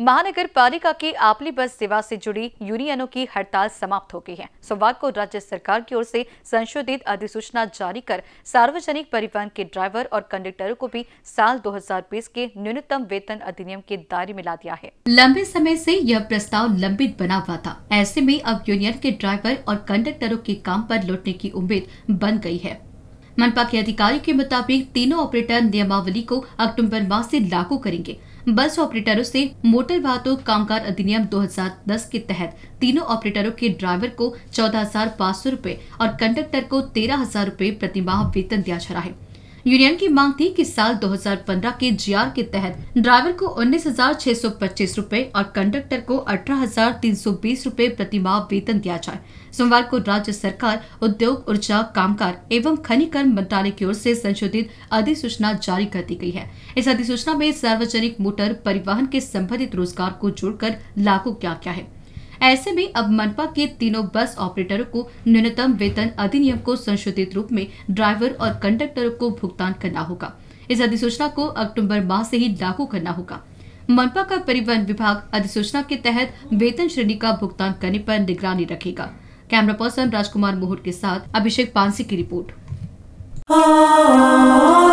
महानगर पालिका की आपली बस सेवा से जुड़ी यूनियनों की हड़ताल समाप्त हो गई है सोमवार को राज्य सरकार की ओर से संशोधित अधिसूचना जारी कर सार्वजनिक परिवहन के ड्राइवर और कंडक्टरों को भी साल 2020 के न्यूनतम वेतन अधिनियम के दायरे में ला दिया है लंबे समय से यह प्रस्ताव लंबित बना हुआ था ऐसे में अब यूनियन के ड्राइवर और कंडक्टरों के काम आरोप लौटने की उम्मीद बन गयी है मनपा के अधिकारियों के मुताबिक तीनों ऑपरेटर नियमावली को अक्टूबर माह से लागू करेंगे बस ऑपरेटरों से मोटर वाहतों कामगार अधिनियम 2010 के तहत तीनों ऑपरेटरों के ड्राइवर को चौदह हजार पाँच सौ रूपए और कंडक्टर को तेरह हजार रूपए प्रति माह वेतन दिया जा रहा है यूनियन की मांग थी कि साल 2015 के जीआर के तहत ड्राइवर को उन्नीस हजार छह सौ पच्चीस रूपए और कंडक्टर को अठारह हजार तीन सौ बीस रूपए प्रति माह वेतन दिया जाए सोमवार को राज्य सरकार उद्योग ऊर्जा कामकार एवं खनिकर्म मंत्रालय की ओर से संशोधित अधिसूचना जारी कर दी गई है इस अधिसूचना में सार्वजनिक मोटर परिवहन के संबंधित रोजगार को जोड़कर लागू किया गया है ऐसे में अब मनपा के तीनों बस ऑपरेटरों को न्यूनतम वेतन अधिनियम को संशोधित रूप में ड्राइवर और कंडक्टरों को भुगतान करना होगा इस अधिसूचना को अक्टूबर माह से ही लागू करना होगा मनपा का परिवहन विभाग अधिसूचना के तहत वेतन श्रेणी का भुगतान करने पर निगरानी रखेगा कैमरा पर्सन राजकुमार मोहर के साथ अभिषेक पांसी की रिपोर्ट ah!